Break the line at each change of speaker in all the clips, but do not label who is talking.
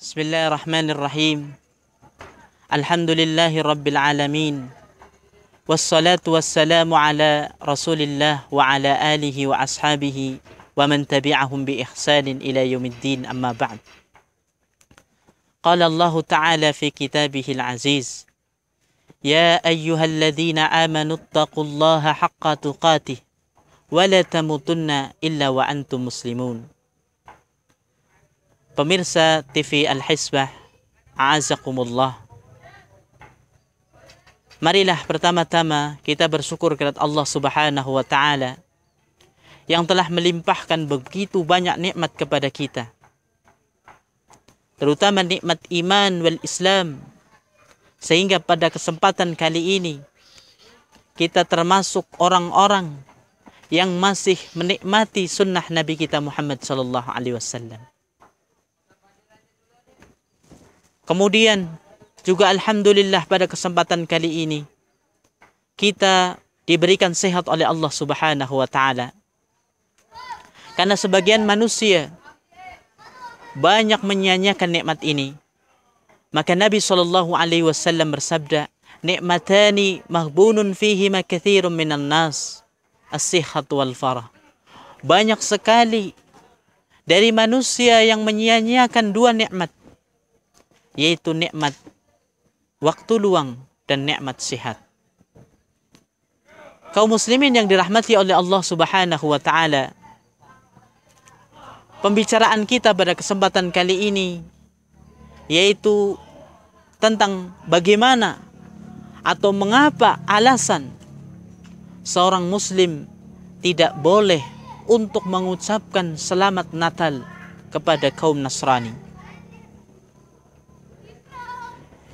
بسم الله الرحمن الرحيم الحمد لله رب العالمين والصلاة والسلام على رسول الله وعلى آله وأصحابه ومن تبعهم بإحسان إلى يوم الدين أما بعد قال الله تعالى في كتابه العزيز يا أيها الذين آمنوا اتقوا الله حق تقاته ولا تموتن إلا وأنتم مسلمون Pemirsa TV Al-Hisbah A'azakumullah Marilah pertama-tama kita bersyukur kepada Allah Subhanahu wa taala yang telah melimpahkan begitu banyak nikmat kepada kita. Terutama nikmat iman wal Islam sehingga pada kesempatan kali ini kita termasuk orang-orang yang masih menikmati sunnah Nabi kita Muhammad sallallahu alaihi wasallam. Kemudian juga alhamdulillah pada kesempatan kali ini kita diberikan sehat oleh Allah Subhanahu wa taala. Karena sebagian manusia banyak menyanyiakan nikmat ini. Maka Nabi Shallallahu alaihi wasallam bersabda, "Nikmatani maghbunun fihi ma katsirun minan nas, as-sihhat wal farah." Banyak sekali dari manusia yang menyia dua nikmat yaitu nikmat waktu luang dan nikmat sehat. Kaum muslimin yang dirahmati oleh Allah Subhanahu wa taala. Pembicaraan kita pada kesempatan kali ini yaitu tentang bagaimana atau mengapa alasan seorang muslim tidak boleh untuk mengucapkan selamat Natal kepada kaum Nasrani.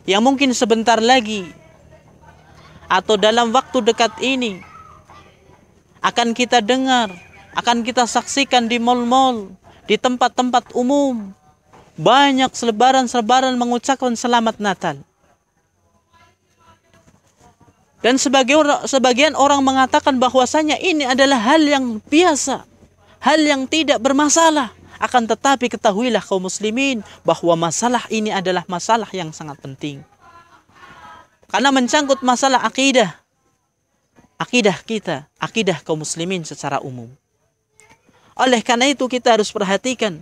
yang mungkin sebentar lagi atau dalam waktu dekat ini akan kita dengar, akan kita saksikan di mal-mal, di tempat-tempat umum. Banyak selebaran-selebaran mengucapkan selamat Natal. Dan sebagian orang mengatakan bahwasanya ini adalah hal yang biasa, hal yang tidak bermasalah. Akan tetapi ketahuilah kaum muslimin bahwa masalah ini adalah masalah yang sangat penting. Karena mencangkut masalah akidah. Akidah kita, akidah kaum muslimin secara umum. Oleh karena itu kita harus perhatikan.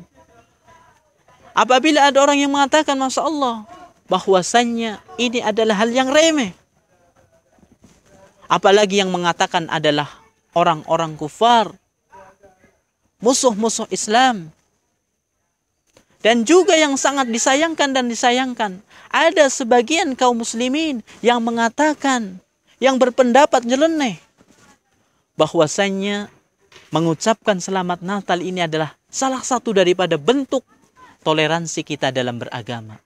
Apabila ada orang yang mengatakan Masya Allah bahwasannya ini adalah hal yang remeh. Apalagi yang mengatakan adalah orang-orang kufar musuh-musuh Islam dan juga yang sangat disayangkan dan disayangkan, ada sebagian kaum muslimin yang mengatakan, yang berpendapat nyeleneh, bahwasanya mengucapkan selamat Natal ini adalah salah satu daripada bentuk toleransi kita dalam beragama.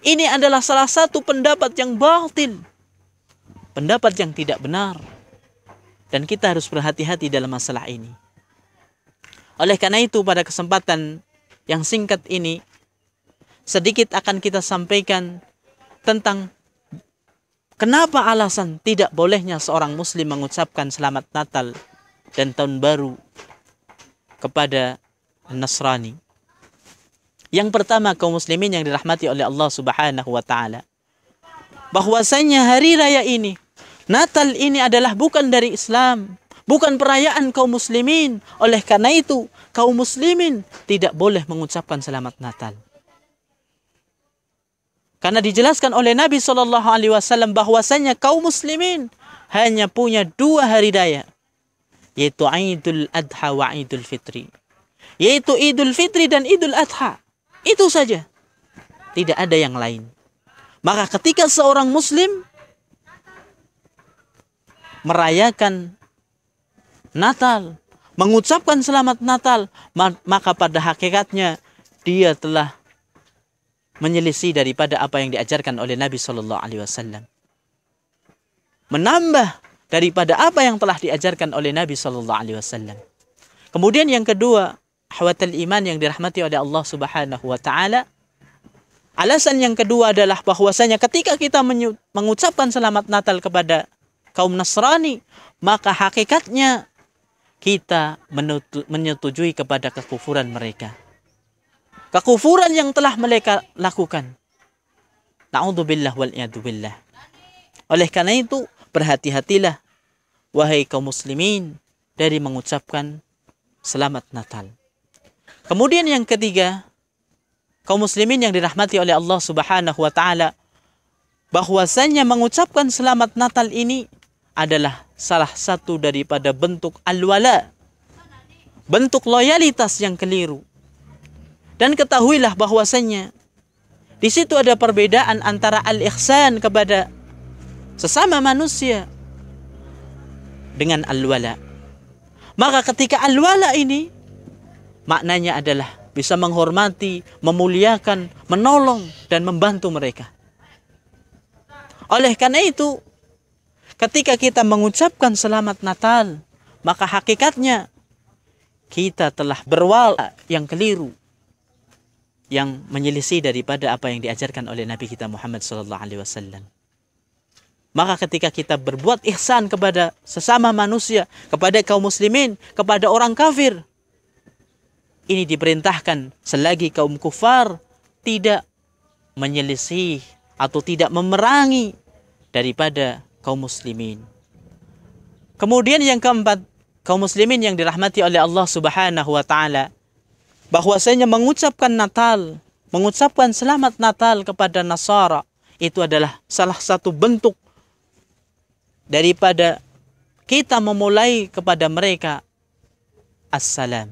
Ini adalah salah satu pendapat yang batil, pendapat yang tidak benar. Dan kita harus berhati-hati dalam masalah ini. Oleh karena itu pada kesempatan yang singkat ini sedikit akan kita sampaikan tentang kenapa alasan tidak bolehnya seorang muslim mengucapkan selamat Natal dan tahun baru kepada Nasrani. Yang pertama kaum muslimin yang dirahmati oleh Allah Subhanahu wa taala. Bahwasanya hari raya ini, Natal ini adalah bukan dari Islam, bukan perayaan kaum muslimin. Oleh karena itu, kaum muslimin tidak boleh mengucapkan selamat Natal. Karena dijelaskan oleh Nabi Shallallahu Alaihi Wasallam bahwasanya kaum muslimin hanya punya dua hari raya, yaitu Idul Adha wa Idul Fitri, yaitu Idul Fitri dan Idul Adha. Itu saja, tidak ada yang lain. Maka ketika seorang muslim merayakan Natal, mengucapkan selamat Natal, maka pada hakikatnya dia telah menyelisih daripada apa yang diajarkan oleh Nabi Shallallahu Alaihi Wasallam. Menambah daripada apa yang telah diajarkan oleh Nabi Shallallahu Alaihi Wasallam. Kemudian yang kedua, hawatul iman yang dirahmati oleh Allah Subhanahu Wa Taala. Alasan yang kedua adalah bahwasanya ketika kita mengucapkan selamat Natal kepada kaum Nasrani, maka hakikatnya kita menyetujui kepada kekufuran mereka. Kekufuran yang telah mereka lakukan. Na'udzubillah wal billah. Oleh karena itu, berhati-hatilah wahai kaum muslimin dari mengucapkan selamat Natal. Kemudian yang ketiga, kaum muslimin yang dirahmati oleh Allah Subhanahu wa taala bahwasanya mengucapkan selamat Natal ini adalah salah satu daripada bentuk al-wala. Bentuk loyalitas yang keliru. Dan ketahuilah bahwasanya di situ ada perbedaan antara al-ihsan kepada sesama manusia dengan al-wala. Maka ketika al-wala ini maknanya adalah bisa menghormati, memuliakan, menolong dan membantu mereka. Oleh karena itu, Ketika kita mengucapkan selamat Natal, maka hakikatnya kita telah berwala yang keliru yang menyelisih daripada apa yang diajarkan oleh Nabi kita Muhammad sallallahu alaihi wasallam. Maka ketika kita berbuat ihsan kepada sesama manusia, kepada kaum muslimin, kepada orang kafir, ini diperintahkan selagi kaum kufar tidak menyelisih atau tidak memerangi daripada kaum muslimin. Kemudian yang keempat, kaum muslimin yang dirahmati oleh Allah Subhanahu wa taala bahwasanya mengucapkan Natal, mengucapkan selamat Natal kepada Nasara itu adalah salah satu bentuk daripada kita memulai kepada mereka assalam.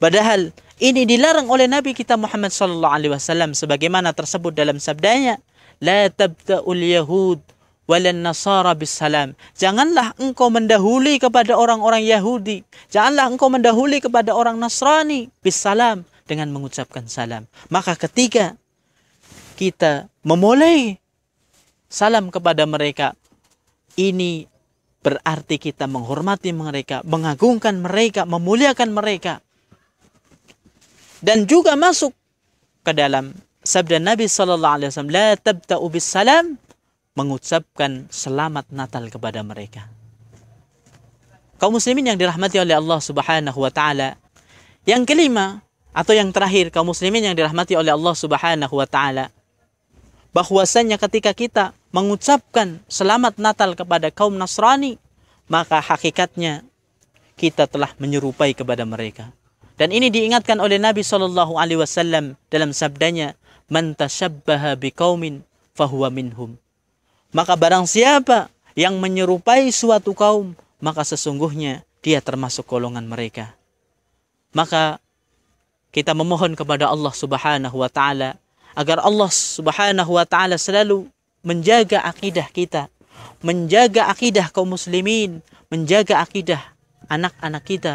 Padahal ini dilarang oleh Nabi kita Muhammad sallallahu alaihi wasallam sebagaimana tersebut dalam sabdanya, "La tabta'ul yahud walan nasara bisalam. Janganlah engkau mendahului kepada orang-orang Yahudi. Janganlah engkau mendahului kepada orang Nasrani bisalam dengan mengucapkan salam. Maka ketika kita memulai salam kepada mereka, ini berarti kita menghormati mereka, mengagungkan mereka, memuliakan mereka. Dan juga masuk ke dalam sabda Nabi sallallahu alaihi wasallam, "La tabta'u bis salam mengucapkan selamat Natal kepada mereka. Kaum muslimin yang dirahmati oleh Allah Subhanahu wa taala. Yang kelima atau yang terakhir kaum muslimin yang dirahmati oleh Allah Subhanahu wa taala bahwasanya ketika kita mengucapkan selamat Natal kepada kaum Nasrani, maka hakikatnya kita telah menyerupai kepada mereka. Dan ini diingatkan oleh Nabi Shallallahu Alaihi Wasallam dalam sabdanya, "Man tashabbaha biqaumin fahuwa minhum." Maka barang siapa yang menyerupai suatu kaum, maka sesungguhnya dia termasuk golongan mereka. Maka kita memohon kepada Allah Subhanahu wa taala agar Allah Subhanahu wa taala selalu menjaga akidah kita, menjaga akidah kaum muslimin, menjaga akidah anak-anak kita,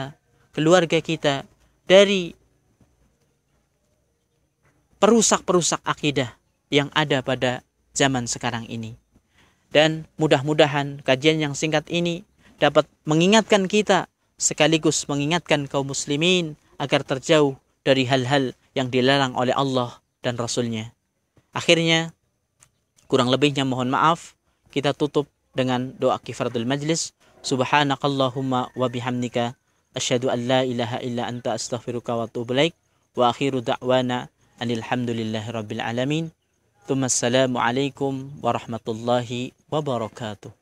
keluarga kita dari perusak-perusak akidah yang ada pada zaman sekarang ini. Dan mudah-mudahan kajian yang singkat ini dapat mengingatkan kita sekaligus mengingatkan kaum muslimin agar terjauh dari hal-hal yang dilarang oleh Allah dan Rasulnya. Akhirnya, kurang lebihnya mohon maaf, kita tutup dengan doa kifaratul majlis. Subhanakallahumma wa bihamdika. Asyhadu an la ilaha illa anta astaghfiruka wa atubu ilaik. Wa akhiru da'wana anilhamdulillahi rabbil alamin. Assalamualaikum warahmatullahi wabarakatuh.